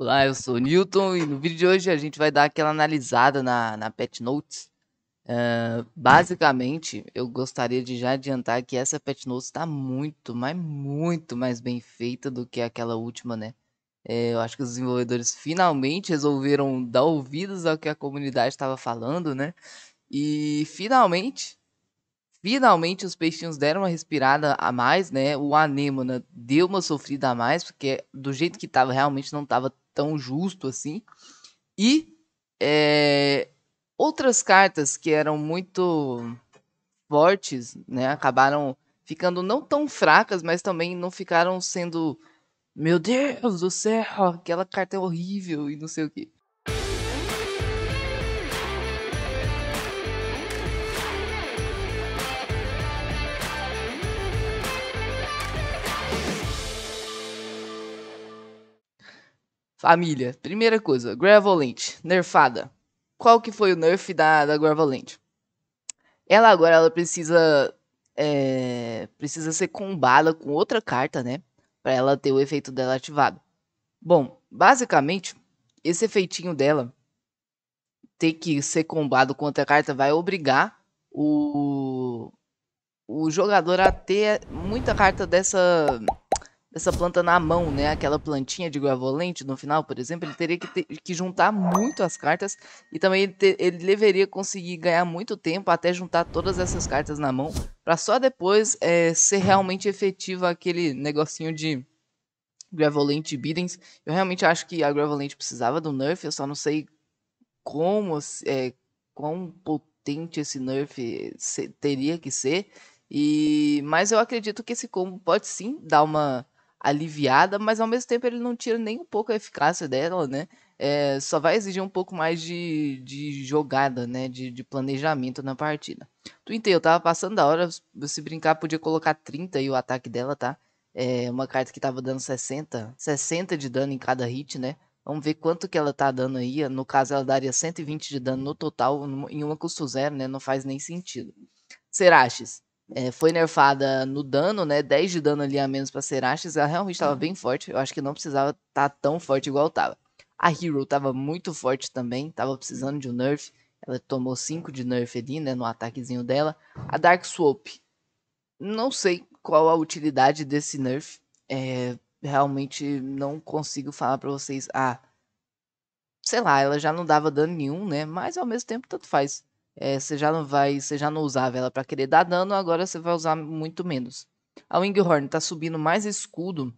Olá, eu sou o Newton e no vídeo de hoje a gente vai dar aquela analisada na, na Pet Notes. Uh, basicamente, eu gostaria de já adiantar que essa Pet Notes está muito, mas muito mais bem feita do que aquela última, né? É, eu acho que os desenvolvedores finalmente resolveram dar ouvidos ao que a comunidade estava falando, né? E finalmente Finalmente os peixinhos deram uma respirada a mais, né? O anêmona né, deu uma sofrida a mais, porque do jeito que tava realmente não tava tão justo assim. E é, outras cartas que eram muito fortes, né? Acabaram ficando não tão fracas, mas também não ficaram sendo meu Deus do céu, aquela carta é horrível e não sei o que. Família. Primeira coisa, Gravelent, nerfada. Qual que foi o nerf da, da Ela agora ela precisa é, precisa ser combada com outra carta, né? Para ela ter o efeito dela ativado. Bom, basicamente, esse efeitinho dela ter que ser combado com outra carta vai obrigar o, o jogador a ter muita carta dessa dessa planta na mão, né? Aquela plantinha de guavolente no final, por exemplo, ele teria que, ter, que juntar muito as cartas e também ele, ter, ele, deveria conseguir ganhar muito tempo até juntar todas essas cartas na mão para só depois é, ser realmente efetivo aquele negocinho de gravolente e Biddens. Eu realmente acho que a gravolente precisava do nerf, eu só não sei como, é, quão potente esse nerf se, teria que ser. E, mas eu acredito que esse combo pode sim dar uma aliviada, mas ao mesmo tempo ele não tira nem um pouco a eficácia dela, né? É, só vai exigir um pouco mais de, de jogada, né? De, de planejamento na partida. Twintail, eu tava passando da hora, se brincar, podia colocar 30 aí o ataque dela, tá? É uma carta que tava dando 60, 60 de dano em cada hit, né? Vamos ver quanto que ela tá dando aí. No caso, ela daria 120 de dano no total em uma custo zero, né? Não faz nem sentido. Seraches, é, foi nerfada no dano, né? 10 de dano ali a menos pra Serastes. Ela realmente estava bem forte. Eu acho que não precisava estar tá tão forte igual estava. A Hero estava muito forte também. estava precisando de um nerf. Ela tomou 5 de nerf ali, né? No ataquezinho dela. A Dark Swap. Não sei qual a utilidade desse nerf. É, realmente não consigo falar para vocês. Ah, sei lá, ela já não dava dano nenhum, né? Mas ao mesmo tempo, tanto faz. Eh, você já não vai, você já não usava ela para querer dar dano, agora você vai usar muito menos. A Winghorn tá subindo mais escudo,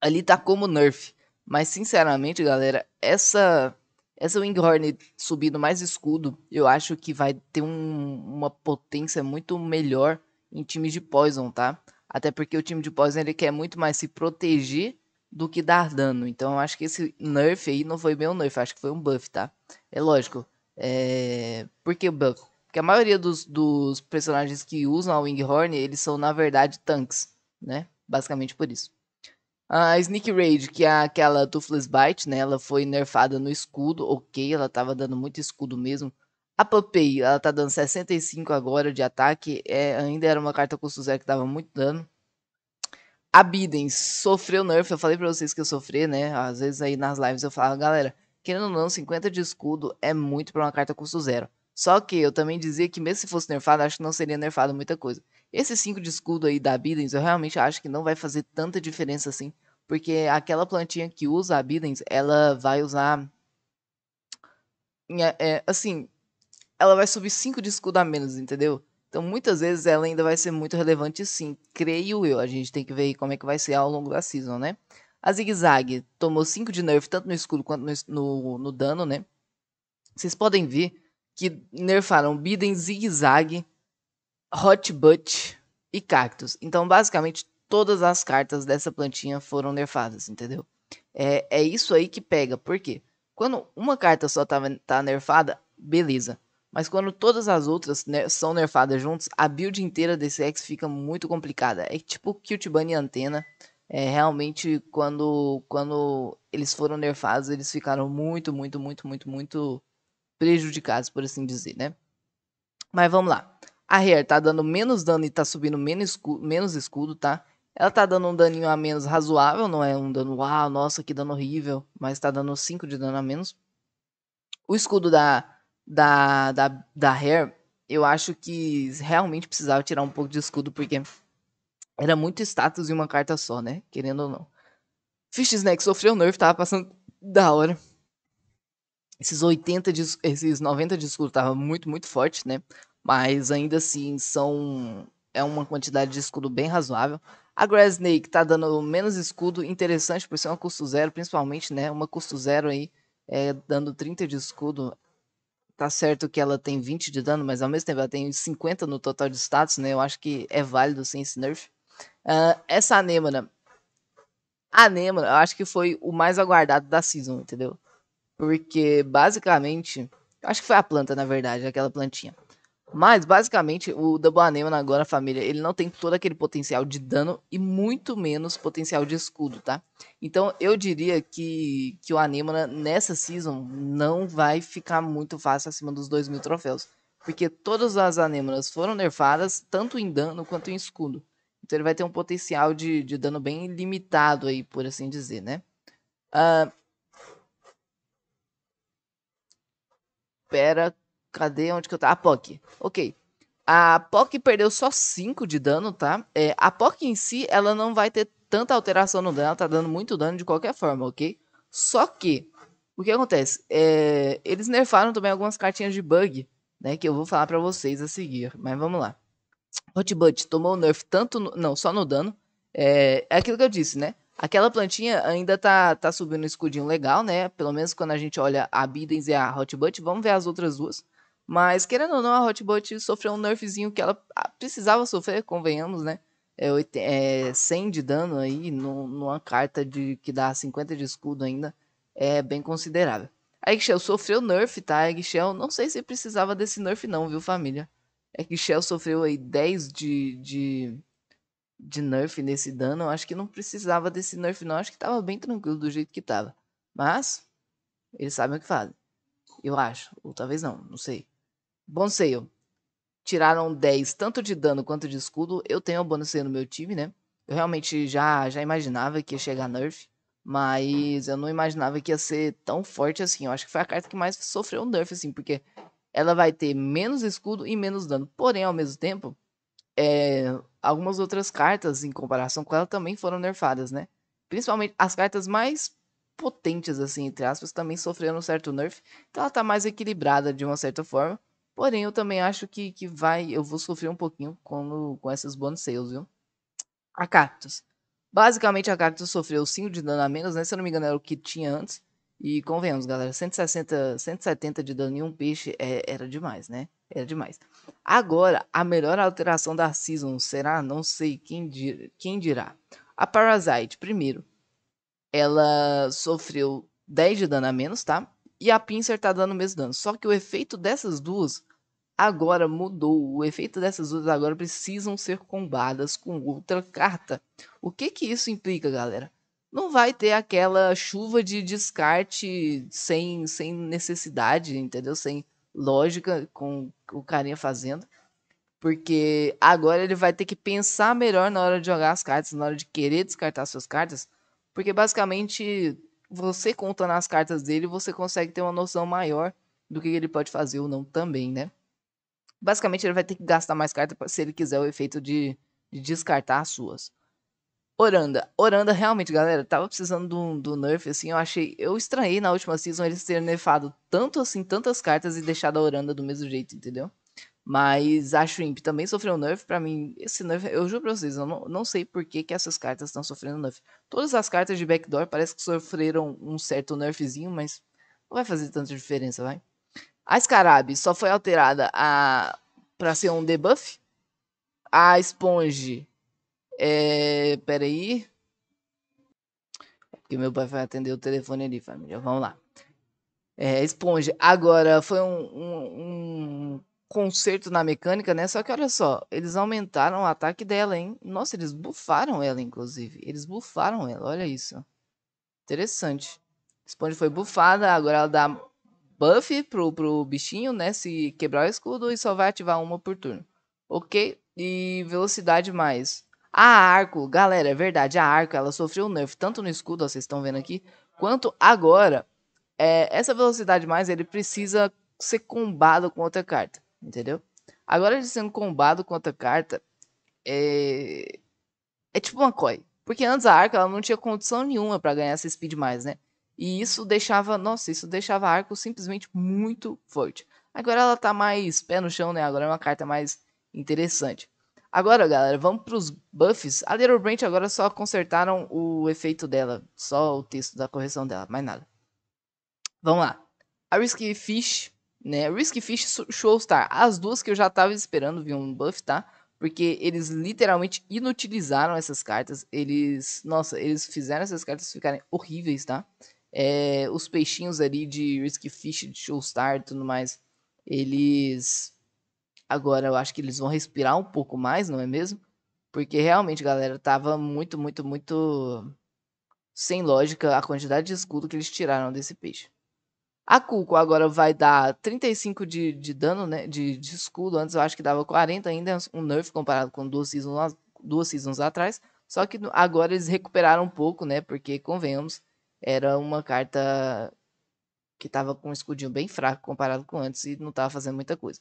ali tá como nerf, mas sinceramente, galera, essa essa Winghorn subindo mais escudo, eu acho que vai ter um, uma potência muito melhor em times de Poison, tá? Até porque o time de Poison ele quer muito mais se proteger do que dar dano. Então eu acho que esse nerf aí não foi bem um nerf, acho que foi um buff, tá? É lógico, é... Por que o Buck? Porque a maioria dos, dos personagens que usam a Winghorn, eles são, na verdade, tanques, né? Basicamente por isso. A Sneak Raid, que é aquela Toothless Bite, né? Ela foi nerfada no escudo, ok, ela tava dando muito escudo mesmo. A Puppy, ela tá dando 65 agora de ataque, é, ainda era uma carta custo zero que dava muito dano. A Biden sofreu nerf, eu falei pra vocês que eu sofri, né? Às vezes aí nas lives eu falava, galera, Querendo ou não, 50 de escudo é muito para uma carta custo zero. Só que eu também dizia que mesmo se fosse nerfado, acho que não seria nerfado muita coisa. Esse 5 de escudo aí da Abidens, eu realmente acho que não vai fazer tanta diferença assim. Porque aquela plantinha que usa a Abidens, ela vai usar... É, é, assim, ela vai subir 5 de escudo a menos, entendeu? Então, muitas vezes ela ainda vai ser muito relevante, sim. Creio eu. A gente tem que ver como é que vai ser ao longo da season, né? A zigue-zague tomou 5 de nerf, tanto no escudo quanto no, no, no dano, né? Vocês podem ver que nerfaram Biden, zigue-zague, hot butt e cactus. Então, basicamente, todas as cartas dessa plantinha foram nerfadas, entendeu? É, é isso aí que pega, porque quando uma carta só tá, tá nerfada, beleza. Mas quando todas as outras né, são nerfadas juntas, a build inteira desse X fica muito complicada. É tipo Cute Bunny Antena, é, realmente, quando, quando eles foram nerfados, eles ficaram muito, muito, muito, muito, muito prejudicados, por assim dizer, né? Mas vamos lá. A Rare tá dando menos dano e tá subindo menos escudo, menos escudo, tá? Ela tá dando um daninho a menos razoável, não é um dano, uau, nossa, que dano horrível, mas tá dando 5 de dano a menos. O escudo da, da, da, da Rare, eu acho que realmente precisava tirar um pouco de escudo, porque era muito status em uma carta só, né? Querendo ou não. Fish Snack sofreu nerf, tava passando da hora. Esses 80 esses 90 de escudo tava muito, muito forte, né? Mas ainda assim são é uma quantidade de escudo bem razoável. A Grass Snake tá dando menos escudo, interessante por ser uma custo zero, principalmente, né? Uma custo zero aí, é, dando 30 de escudo. Tá certo que ela tem 20 de dano, mas ao mesmo tempo ela tem 50 no total de status, né? Eu acho que é válido sim esse nerf. Uh, essa anêmona. A anêmona, eu acho que foi o mais aguardado da season, entendeu? Porque, basicamente. Acho que foi a planta, na verdade, aquela plantinha. Mas, basicamente, o Double anêmona agora, família, ele não tem todo aquele potencial de dano e muito menos potencial de escudo, tá? Então, eu diria que, que o anêmona nessa season, não vai ficar muito fácil acima dos 2 mil troféus. Porque todas as Anêmonas foram nerfadas, tanto em dano quanto em escudo. Então ele vai ter um potencial de, de dano bem limitado aí, por assim dizer, né? Uh... Pera, cadê onde que eu tá? A POC. Ok. A POC perdeu só 5 de dano, tá? É, a POC em si, ela não vai ter tanta alteração no dano, ela tá dando muito dano de qualquer forma, ok? Só que, o que acontece? É, eles nerfaram também algumas cartinhas de bug, né? Que eu vou falar pra vocês a seguir, mas vamos lá. Hot tomou nerf tanto. No, não, só no dano. É, é aquilo que eu disse, né? Aquela plantinha ainda tá, tá subindo um escudinho legal, né? Pelo menos quando a gente olha a Bidens e a Hotbot Vamos ver as outras duas. Mas, querendo ou não, a Hotbot sofreu um nerfzinho que ela ah, precisava sofrer, convenhamos, né? É, é 100 de dano aí numa carta de que dá 50 de escudo ainda. É bem considerável. A Eggshell sofreu nerf, tá? A Eggshell, não sei se precisava desse nerf não, viu, família? é que Shell sofreu aí 10 de, de, de nerf nesse dano. Eu acho que não precisava desse nerf, não. Eu acho que tava bem tranquilo do jeito que tava. Mas, eles sabem o que fazem. Eu acho. Ou talvez não, não sei. Bom seio. Tiraram 10 tanto de dano quanto de escudo. Eu tenho o bônus no meu time, né? Eu realmente já, já imaginava que ia chegar nerf. Mas eu não imaginava que ia ser tão forte assim. Eu acho que foi a carta que mais sofreu um nerf, assim, porque ela vai ter menos escudo e menos dano. Porém, ao mesmo tempo, é, algumas outras cartas em comparação com ela também foram nerfadas, né? Principalmente as cartas mais potentes, assim, entre aspas, também sofreram um certo nerf. Então ela tá mais equilibrada de uma certa forma. Porém, eu também acho que, que vai. Eu vou sofrer um pouquinho com, com essas bons sales, viu? A Cactus. Basicamente, a Cactus sofreu 5 de dano a menos, né? Se eu não me engano, era o que tinha antes. E convenhamos, galera, 160, 170 de dano em um peixe é, era demais, né? Era demais. Agora, a melhor alteração da Season será? Não sei quem, dir, quem dirá. A Parasite, primeiro, ela sofreu 10 de dano a menos, tá? E a Pincer tá dando o mesmo dano. Só que o efeito dessas duas agora mudou. O efeito dessas duas agora precisam ser combadas com outra carta. O que que isso implica, galera? não vai ter aquela chuva de descarte sem, sem necessidade, entendeu? Sem lógica com o carinha fazendo. Porque agora ele vai ter que pensar melhor na hora de jogar as cartas, na hora de querer descartar suas cartas. Porque basicamente, você contando as cartas dele, você consegue ter uma noção maior do que ele pode fazer ou não também, né? Basicamente, ele vai ter que gastar mais cartas se ele quiser o efeito de, de descartar as suas. Oranda. Oranda, realmente, galera, tava precisando do, do nerf, assim, eu achei... Eu estranhei na última season eles terem nerfado tanto, assim, tantas cartas e deixado a Oranda do mesmo jeito, entendeu? Mas a Shrimp também sofreu nerf. Pra mim, esse nerf, eu juro pra vocês, eu não, não sei por que, que essas cartas estão sofrendo nerf. Todas as cartas de backdoor parece que sofreram um certo nerfzinho, mas não vai fazer tanta diferença, vai. A Scarab só foi alterada a... pra ser um debuff. A Sponge é, eh, peraí. Porque meu pai vai atender o telefone ali, família. Vamos lá. É, esponja. Agora, foi um, um, um conserto na mecânica, né? Só que olha só, eles aumentaram o ataque dela, hein? Nossa, eles bufaram ela, inclusive. Eles bufaram ela, olha isso. Interessante. Esponja foi bufada, agora ela dá buff pro, pro bichinho, né? Se quebrar o escudo e só vai ativar uma por turno. Ok? E velocidade mais. A Arco, galera, é verdade, a Arco, ela sofreu um nerf tanto no escudo, ó, vocês estão vendo aqui, quanto agora. É, essa velocidade mais, ele precisa ser combado com outra carta, entendeu? Agora ele sendo combado com outra carta, é... É tipo uma COI. Porque antes a Arco, ela não tinha condição nenhuma para ganhar essa speed mais, né? E isso deixava, nossa, isso deixava a Arco simplesmente muito forte. Agora ela tá mais pé no chão, né? Agora é uma carta mais interessante. Agora, galera, vamos pros buffs. A Little Branch agora só consertaram o efeito dela. Só o texto da correção dela, mais nada. Vamos lá. A Risky Fish, né? Risky Fish Showstar. As duas que eu já tava esperando vir um buff, tá? Porque eles literalmente inutilizaram essas cartas. Eles. Nossa, eles fizeram essas cartas ficarem horríveis, tá? É, os peixinhos ali de Risky Fish, de Showstar e tudo mais. Eles Agora eu acho que eles vão respirar um pouco mais, não é mesmo? Porque realmente, galera, tava muito, muito, muito sem lógica a quantidade de escudo que eles tiraram desse peixe. A Cuco agora vai dar 35 de, de dano, né? De, de escudo. Antes eu acho que dava 40 ainda, um nerf comparado com duas seasons, duas seasons atrás. Só que agora eles recuperaram um pouco, né? Porque, convenhamos, era uma carta que tava com um escudinho bem fraco comparado com antes e não tava fazendo muita coisa.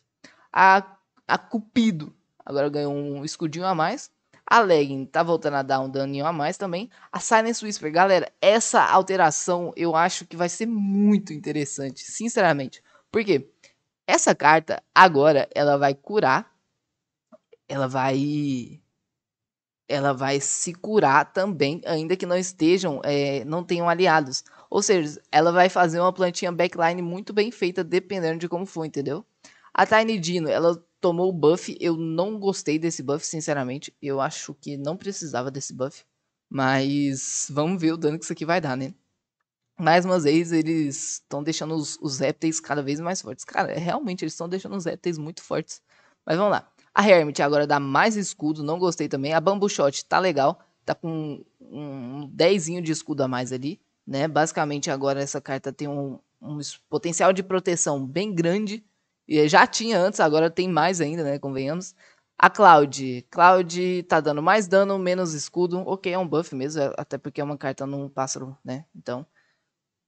A a Cupido agora ganhou um escudinho a mais. A Legging tá voltando a dar um daninho a mais também. A Silence Whisper, galera, essa alteração eu acho que vai ser muito interessante, sinceramente. Porque essa carta agora ela vai curar, ela vai ela vai se curar também, ainda que não estejam, é, não tenham aliados. Ou seja, ela vai fazer uma plantinha backline muito bem feita, dependendo de como for, entendeu? A Tiny Dino, ela tomou o buff. Eu não gostei desse buff, sinceramente. Eu acho que não precisava desse buff. Mas vamos ver o dano que isso aqui vai dar, né? Mais uma vez, eles estão deixando os, os répteis cada vez mais fortes. Cara, é, realmente, eles estão deixando os répteis muito fortes. Mas vamos lá. A Hermit agora dá mais escudo, não gostei também. A Bamboo Shot tá legal, tá com um, dezinho de escudo a mais ali, né? Basicamente agora essa carta tem um, um potencial de proteção bem grande, e já tinha antes, agora tem mais ainda, né? Convenhamos. A Cloud. Cloud tá dando mais dano, menos escudo. Ok, é um buff mesmo, é, até porque é uma carta num pássaro, né? Então.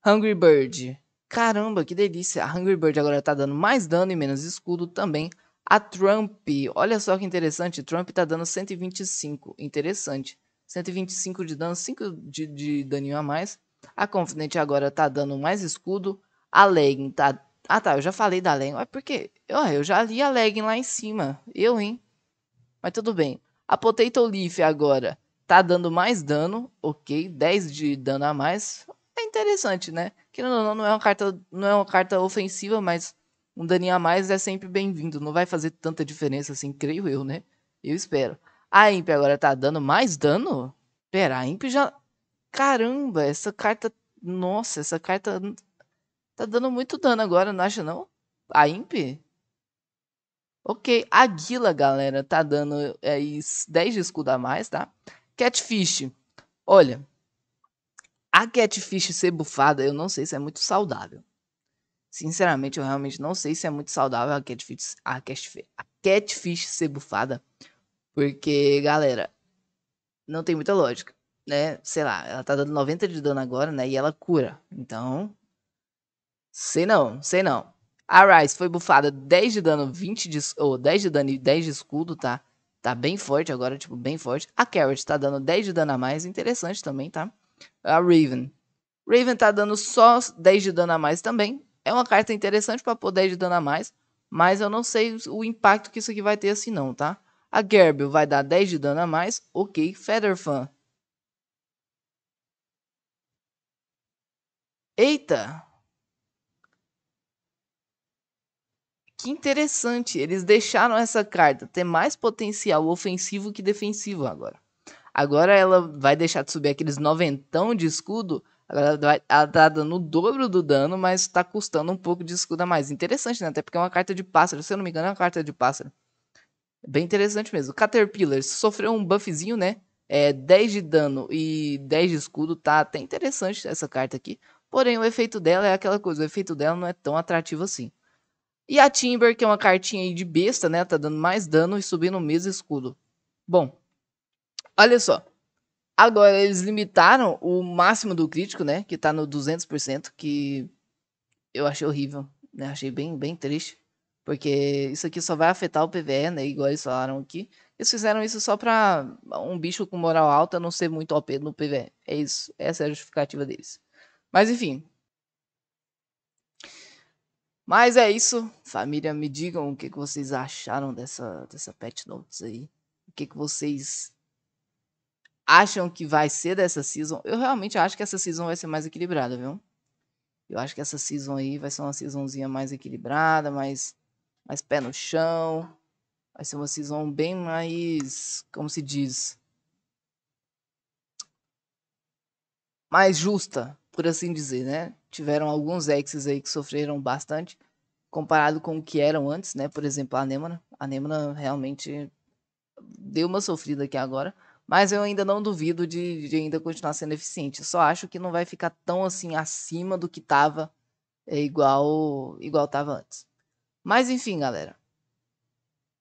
Hungry Bird. Caramba, que delícia. A Hungry Bird agora tá dando mais dano e menos escudo também. A Trump. Olha só que interessante. Trump tá dando 125. Interessante. 125 de dano, 5 de, de daninho a mais. A Confident agora tá dando mais escudo. A Legging tá ah, tá, eu já falei da Legging. Mas por Eu, eu já li a Legging lá em cima. Eu, hein? Mas tudo bem. A Potato Leaf agora tá dando mais dano. Ok, 10 de dano a mais. É interessante, né? Que não, não, é uma carta, não é uma carta ofensiva, mas um daninho a mais é sempre bem-vindo. Não vai fazer tanta diferença assim, creio eu, né? Eu espero. A Imp agora tá dando mais dano? Pera, a Imp já... Caramba, essa carta... Nossa, essa carta Tá dando muito dano agora, não acha não? A Imp? Ok, a Gila, galera, tá dando é, 10 de escudo a mais, tá? Catfish. Olha, a Catfish ser bufada, eu não sei se é muito saudável. Sinceramente, eu realmente não sei se é muito saudável a Catfish, a Catfish, a Catfish ser bufada. Porque, galera, não tem muita lógica, né? Sei lá, ela tá dando 90 de dano agora, né? E ela cura. Então, Sei não, sei não. A Rice foi bufada 10 de dano, 20 de. Ou oh, 10 de dano e 10 de escudo, tá? Tá bem forte agora, tipo, bem forte. A Carrot tá dando 10 de dano a mais, interessante também, tá? A Raven. Raven tá dando só 10 de dano a mais também. É uma carta interessante pra pôr 10 de dano a mais. Mas eu não sei o impacto que isso aqui vai ter assim não, tá? A Gerbil vai dar 10 de dano a mais. Ok, Featherfan. Eita! Que interessante, eles deixaram essa carta ter mais potencial ofensivo que defensivo agora. Agora ela vai deixar de subir aqueles noventão de escudo. Ela, vai, ela tá dando o dobro do dano, mas tá custando um pouco de escudo a mais. Interessante, né? Até porque é uma carta de pássaro. Se eu não me engano, é uma carta de pássaro. Bem interessante mesmo. Caterpillar sofreu um buffzinho, né? É, 10 de dano e 10 de escudo. Tá até interessante essa carta aqui. Porém, o efeito dela é aquela coisa. O efeito dela não é tão atrativo assim. E a Timber, que é uma cartinha aí de besta, né? Tá dando mais dano e subindo o mesmo escudo. Bom, olha só. Agora, eles limitaram o máximo do crítico, né? Que tá no 200%, que eu achei horrível, né? Achei bem, bem triste. Porque isso aqui só vai afetar o PVE, né? Igual eles falaram aqui. Eles fizeram isso só pra um bicho com moral alta não ser muito OP no PVE. É isso. Essa é a justificativa deles. Mas enfim, mas é isso. Família, me digam o que, que vocês acharam dessa, dessa Pet Notes aí. O que, que vocês acham que vai ser dessa season. Eu realmente acho que essa season vai ser mais equilibrada, viu? Eu acho que essa season aí vai ser uma seasonzinha mais equilibrada, mais, mais pé no chão. Vai ser uma season bem mais. Como se diz? Mais justa, por assim dizer, né? tiveram alguns exes aí que sofreram bastante comparado com o que eram antes, né? Por exemplo, a Nemona. A Nemona realmente deu uma sofrida aqui agora, mas eu ainda não duvido de, de ainda continuar sendo eficiente. Eu só acho que não vai ficar tão assim acima do que tava é, igual igual tava antes. Mas enfim, galera.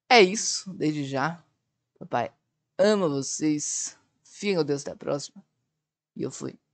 É isso, desde já. Papai ama vocês. Fiquem com Deus até a próxima. E eu fui.